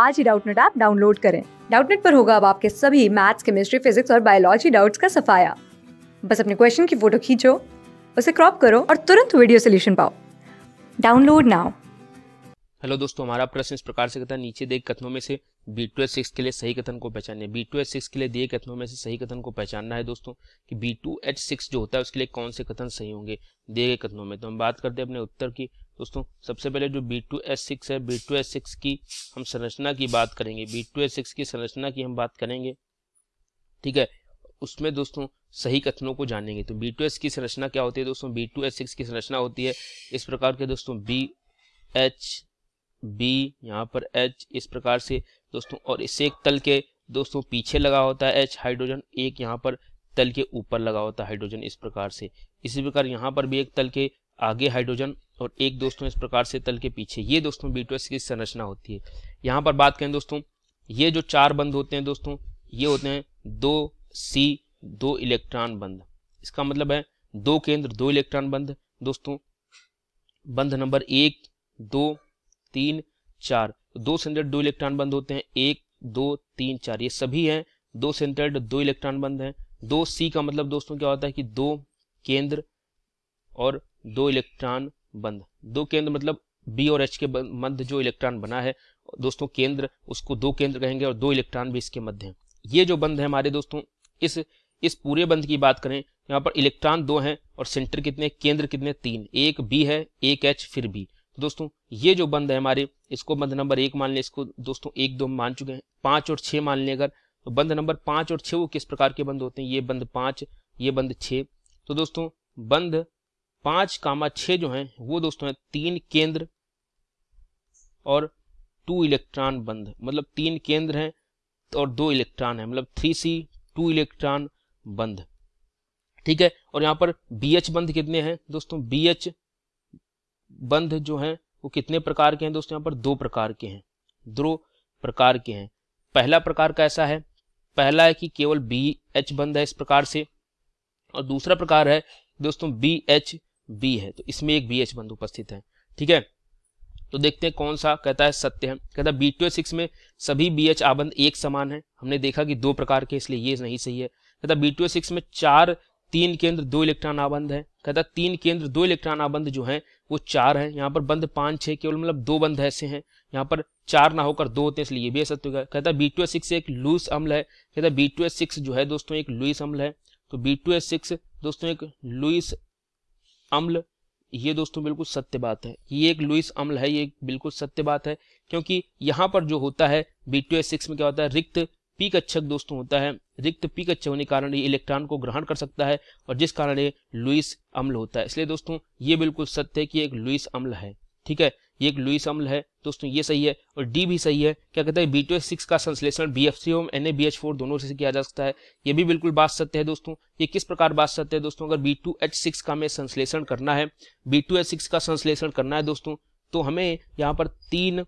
आज ही Doubtnut app download करें डाउटनेट पर होगा अब आपके सभी मैथ्स केमिस्ट्री फिजिक्स और बायोलॉजी डाउट्स का सफाया बस अपने क्वेश्चन की फोटो खींचो उसे क्रॉप करो और तुरंत वीडियो सोल्यूशन पाओ डाउनलोड नाउ हेलो दोस्तों हमारा प्रश्न इस प्रकार से कहता है नीचे देख कथनों में से बी टू एच सिक्स के लिए सही कथन को पहचानिए बी टू एच सिक्स के लिए दिए कथनों में से सही कथन को पहचानना है दोस्तों कि बी टू एच सिक्स जो होता है उसके लिए कौन से कथन सही होंगे दिए गए कथनों में तो हम बात करते हैं अपने उत्तर की दोस्तों सबसे पहले जो B to H six B B to H सिक्स की हम संरचना की बात करेंगे बी टू एच सिक्स की संरचना की हम बात करेंगे ठीक है उसमें दोस्तों सही कथनों को जानेंगे तो बी टू एस की संरचना क्या होती है दोस्तों बी टू एच सिक्स की संरचना होती है इस प्रकार के दोस्तों बी एच बी यहाँ पर एच इस प्रकार से दोस्तों और इसे एक तल के दोस्तों पीछे लगा होता है एच हाइड्रोजन एक यहाँ पर तल के ऊपर लगा होता है हाइड्रोजन इस प्रकार से इसी प्रकार यहाँ पर भी एक तल के आगे हाइड्रोजन और एक दोस्तों इस प्रकार से तल के पीछे ये दोस्तों बी की संरचना होती है यहाँ पर बात करें दोस्तों ये जो चार बंद होते हैं दोस्तों ये होते हैं दो सी दो इलेक्ट्रॉन बंद इसका मतलब है दो केंद्र दो इलेक्ट्रॉन बंद दोस्तों बंध नंबर एक दो तीन चार दो सेंटर्ड दो इलेक्ट्रॉन बंद होते हैं एक दो तीन चार ये सभी हैं दो सेंटर्ड दो इलेक्ट्रॉन बंद हैं दो सी का मतलब दोस्तों क्या होता है कि दो केंद्र और दो इलेक्ट्रॉन बंद दो केंद्र मतलब बी और एच के मध्य जो इलेक्ट्रॉन बना है दोस्तों केंद्र उसको दो केंद्र कहेंगे और दो इलेक्ट्रॉन भी इसके मध्य हैं ये जो बंद है हमारे दोस्तों इस इस पूरे बंद की बात करें यहाँ पर इलेक्ट्रॉन दो हैं और सेंटर कितने केंद्र कितने तीन एक बी है एक एच फिर बी दोस्तों ये जो बंद है हमारे इसको बंद नंबर एक मान लें इसको दोस्तों एक दो मान चुके हैं पांच और छह मान लें अगर तो बंद नंबर पांच और छह वो किस प्रकार के बंद होते हैं ये बंद पांच ये बंद छ तो दोस्तों बंद पांच कामा छ जो है वो दोस्तों है तीन केंद्र और टू इलेक्ट्रॉन बंद मतलब तीन केंद्र हैं और दो इलेक्ट्रॉन है मतलब थ्री सी टू इलेक्ट्रॉन बंद ठीक है और यहां पर बी एच बंद कितने हैं दोस्तों बी एच बंध जो हैं वो कितने प्रकार के हैं दोस्तों यहाँ पर दो प्रकार के हैं दो प्रकार के हैं पहला प्रकार कैसा है पहला है कि केवल बी एच बंध है इस प्रकार से और दूसरा प्रकार है दोस्तों बी एच बी है तो इसमें एक बी एच बंध उपस्थित है ठीक है तो देखते हैं कौन सा कहता है सत्य है कहता है बी टू सिक्स में सभी बी एच आबंध एक समान है हमने देखा कि दो प्रकार के इसलिए ये नहीं सही है कहता है बी टू सिक्स में चार तीन केंद्र दो इलेक्ट्रॉन आबंध है कहता है तीन केंद्र दो इलेक्ट्रॉन आबंध जो हैं वो चार हैं यहाँ पर बंद पांच छह केवल मतलब दो बंद ऐसे हैं यहाँ पर चार ना होकर दो होते हैं इसलिए भी असत्य होगा कहता है बी टू एस सिक्स एक लूस अम्ल है कहता है बी टू एस सिक्स जो है दोस्तों एक लुइस अम्ल है तो बी टू एस सिक्स दोस्तों एक लुइस अम्ल ये दोस्तों बिल्कुल सत्य बात है ये एक लुइस अम्ल है ये बिल्कुल सत्य बात है क्योंकि यहाँ पर जो होता है बी टू एस सिक्स में क्या होता है रिक्त पी कक्षक दोस्तों होता है रिक्त पी कक्षक होने के कारण ये इलेक्ट्रॉन को ग्रहण कर सकता है और जिस कारण ये लुइस अम्ल होता है इसलिए दोस्तों ये बिल्कुल सत्य है कि एक लुइस अम्ल है ठीक है ये एक लुइस अम्ल है दोस्तों ये सही है और डी भी सही है क्या कहते हैं बी टू सिक्स का संश्लेषण बी एफ सी ओम N A B H four दोनों से किया जा सकता है ये भी बिल्कुल बात सत्य है दोस्तों ये किस प्रकार बात सत्य है दोस्तों अगर बी टू एच सिक्स का हमें संश्लेषण करना है बी टू एच सिक्स का संश्लेषण करना है दोस्तों तो हमें यहाँ पर तीन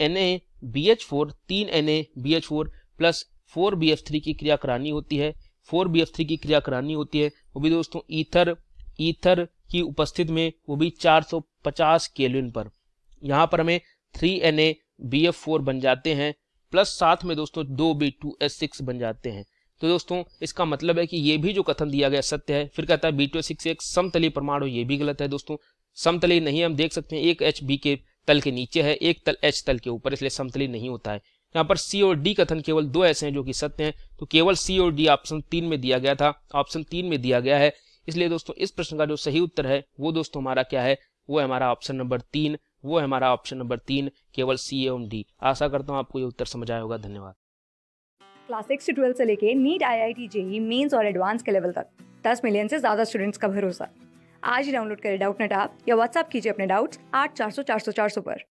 N A B H four तीन N A B H four plus four B F three की क्रिया करानी होती है फोर बी एफ थ्री की क्रिया करानी होती है वो भी दोस्तों ईथर ईथर की उपस्थित में वो भी 450 केल्विन पर यहाँ पर हमें three N A B F four बन जाते हैं प्लस साथ में दोस्तों दो बी टू एस सिक्स बन जाते हैं तो दोस्तों इसका मतलब है कि ये भी जो कथन दिया गया सत्य है फिर कहता है बी टू सिक्स एक समतली परमाणु ये भी गलत है दोस्तों समतली नहीं हम देख सकते हैं एक एच बी के तल के नीचे है एक तल एच तल के ऊपर इसलिए समतली नहीं होता है यहाँ पर सी और डी कथन केवल दो ऐसे हैं जो कि सत्य हैं तो केवल सी और डी ऑप्शन तीन में दिया गया था ऑप्शन तीन में दिया गया है इसलिए दोस्तों इस प्रश्न का जो सही उत्तर है वो दोस्तों हमारा क्या है वो है हमारा ऑप्शन नंबर तीन वो है हमारा ऑप्शन नंबर तीन केवल सी एवं डी आशा करता हूँ आपको ये उत्तर समझ आया होगा धन्यवाद क्लास सिक्स से से लेके NEET I I T JEE mains और एडवांस के लेवल तक दस मिलियन से ज्यादा स्टूडेंट्स का भरोसा आज ही डाउनलोड करें डाउट नेट आप या व्हाट्सअप कीजिए अपने डाउट्स आठ चार सौ चार सौ चार सौ पर